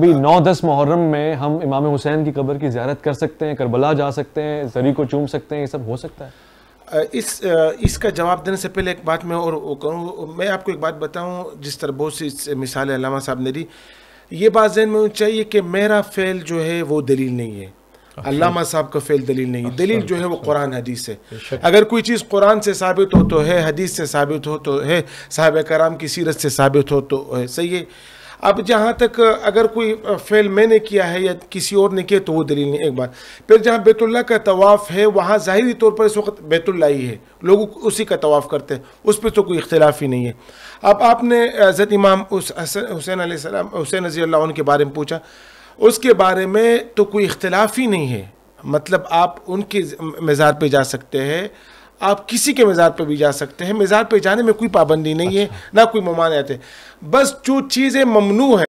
अभी नौ दस मुहर्रम में हम इमाम हुसैन की कब्र की ज्यारत कर सकते हैं करबला जा सकते हैं जरी को चूम सकते हैं ये सब हो सकता है इस इसका जवाब देने से पहले एक बात मैं और कहूँ मैं आपको एक बात बताऊँ जिस तरह बहुत सी मिसाल अलामा साहब ने दी ये बात जहन में चाहिए कि मेरा फेल जो है वो दलील नहीं है अल्लामा अच्छा। साहब का फेल दलील नहीं है दलील जो है वो अच्छा। कुरान हदीस है अगर कोई चीज़ कुरान से साबित हो तो है हदीस से साबित हो तो है साहब कराम की सीरत से साबित हो तो है सही है अब जहाँ तक अगर कोई फेल मैंने किया है या किसी और ने किया तो वो दलील नहीं एक बार फिर जहाँ बैतुल्ला का तवाफ़ है वहाँ ज़ाहरी तौर पर इस वक्त बैतुल्ला ही है लोग उसी का तवाफ़ करते हैं उस पर तो कोई इख्तलाफ ही नहीं है अब आपने हज़रत इमाम हुसैन सलाम हुसैन रजी अल्लाह के बारे में पूछा उसके बारे में तो कोई इख्तलाफ ही नहीं है मतलब आप उनके मज़ार पर जा सकते हैं आप किसी के मज़ार पर भी जा सकते हैं मज़ार पर जाने में कोई पाबंदी नहीं है अच्छा। ना कोई ममानियत है बस जो चीज़ें ममनू हैं